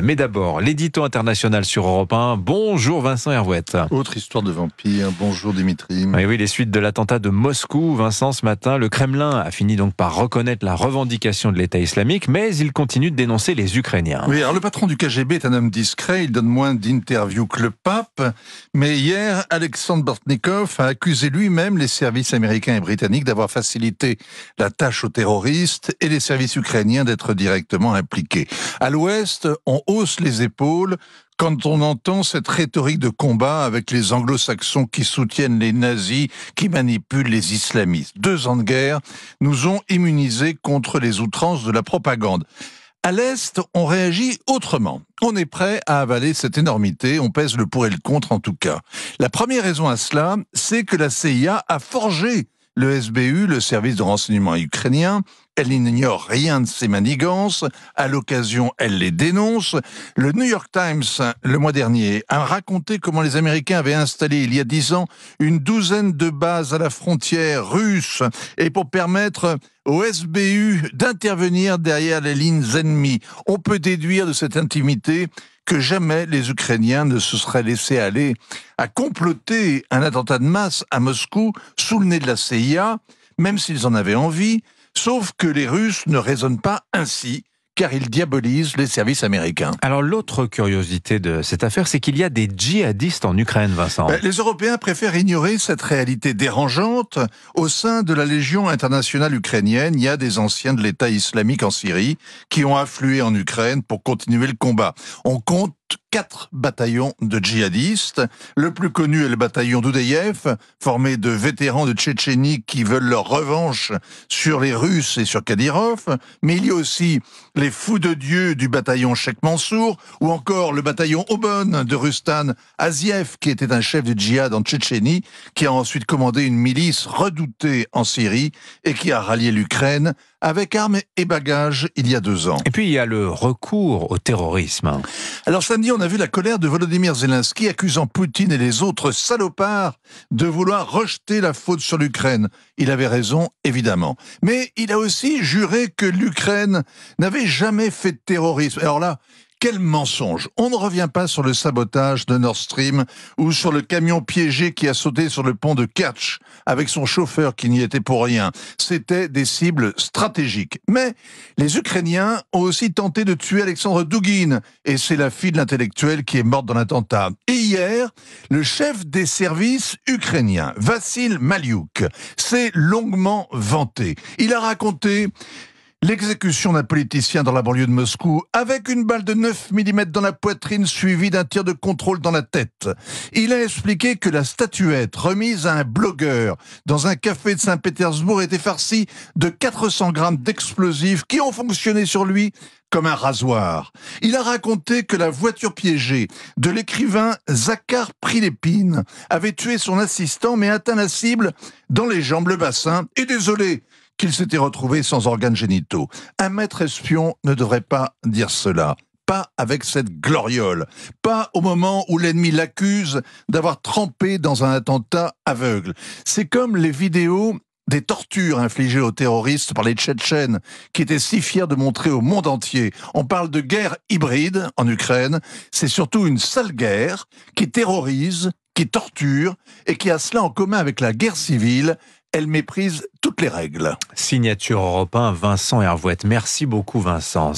Mais d'abord, l'édito international sur Europe 1. Bonjour Vincent hervouette Autre histoire de vampire. Bonjour Dimitri. Et oui, les suites de l'attentat de Moscou. Vincent, ce matin, le Kremlin a fini donc par reconnaître la revendication de l'État islamique, mais il continue de dénoncer les Ukrainiens. Oui, alors le patron du KGB est un homme discret. Il donne moins d'interviews que le pape. Mais hier, Alexandre Bortnikov a accusé lui-même les services américains et britanniques d'avoir facilité la tâche aux terroristes et les services ukrainiens d'être directement impliqués. À l'ouest, on hausse les épaules quand on entend cette rhétorique de combat avec les anglo-saxons qui soutiennent les nazis, qui manipulent les islamistes. Deux ans de guerre nous ont immunisés contre les outrances de la propagande. À l'Est, on réagit autrement. On est prêt à avaler cette énormité, on pèse le pour et le contre en tout cas. La première raison à cela, c'est que la CIA a forgé le SBU, le service de renseignement ukrainien, elle n'ignore rien de ces manigances. À l'occasion, elle les dénonce. Le New York Times, le mois dernier, a raconté comment les Américains avaient installé, il y a dix ans, une douzaine de bases à la frontière russe et pour permettre au SBU d'intervenir derrière les lignes ennemies. On peut déduire de cette intimité que jamais les Ukrainiens ne se seraient laissés aller à comploter un attentat de masse à Moscou sous le nez de la CIA, même s'ils en avaient envie, sauf que les Russes ne raisonnent pas ainsi car il diabolise les services américains. Alors l'autre curiosité de cette affaire, c'est qu'il y a des djihadistes en Ukraine, Vincent. Ben, les Européens préfèrent ignorer cette réalité dérangeante. Au sein de la Légion internationale ukrainienne, il y a des anciens de l'État islamique en Syrie qui ont afflué en Ukraine pour continuer le combat. On compte quatre bataillons de djihadistes. Le plus connu est le bataillon d'Oudeyev, formé de vétérans de Tchétchénie qui veulent leur revanche sur les Russes et sur Kadyrov. Mais il y a aussi les fous de Dieu du bataillon Sheikh Mansour, ou encore le bataillon Obon de Rustan Aziev, qui était un chef de djihad en Tchétchénie, qui a ensuite commandé une milice redoutée en Syrie et qui a rallié l'Ukraine avec armes et bagages il y a deux ans. Et puis il y a le recours au terrorisme. Alors samedi, on a vu la colère de Volodymyr Zelensky accusant Poutine et les autres salopards de vouloir rejeter la faute sur l'Ukraine. Il avait raison, évidemment. Mais il a aussi juré que l'Ukraine n'avait jamais fait de terrorisme. Alors là, quel mensonge On ne revient pas sur le sabotage de Nord Stream ou sur le camion piégé qui a sauté sur le pont de Kerch avec son chauffeur qui n'y était pour rien. C'était des cibles stratégiques. Mais les Ukrainiens ont aussi tenté de tuer Alexandre Dugin et c'est la fille de l'intellectuel qui est morte dans l'attentat. Et hier, le chef des services ukrainiens, Vassil Maliouk, s'est longuement vanté. Il a raconté L'exécution d'un politicien dans la banlieue de Moscou avec une balle de 9 mm dans la poitrine suivie d'un tir de contrôle dans la tête. Il a expliqué que la statuette remise à un blogueur dans un café de Saint-Pétersbourg était farcie de 400 grammes d'explosifs qui ont fonctionné sur lui comme un rasoir. Il a raconté que la voiture piégée de l'écrivain Zakhar Prilépine avait tué son assistant mais atteint la cible dans les jambes, le bassin et désolé, qu'il s'était retrouvé sans organes génitaux. Un maître espion ne devrait pas dire cela. Pas avec cette gloriole. Pas au moment où l'ennemi l'accuse d'avoir trempé dans un attentat aveugle. C'est comme les vidéos des tortures infligées aux terroristes par les Tchétchènes, qui étaient si fiers de montrer au monde entier. On parle de guerre hybride en Ukraine, c'est surtout une sale guerre qui terrorise, qui torture, et qui a cela en commun avec la guerre civile, elle méprise toutes les règles. Signature européen Vincent Hervouette. Merci beaucoup Vincent.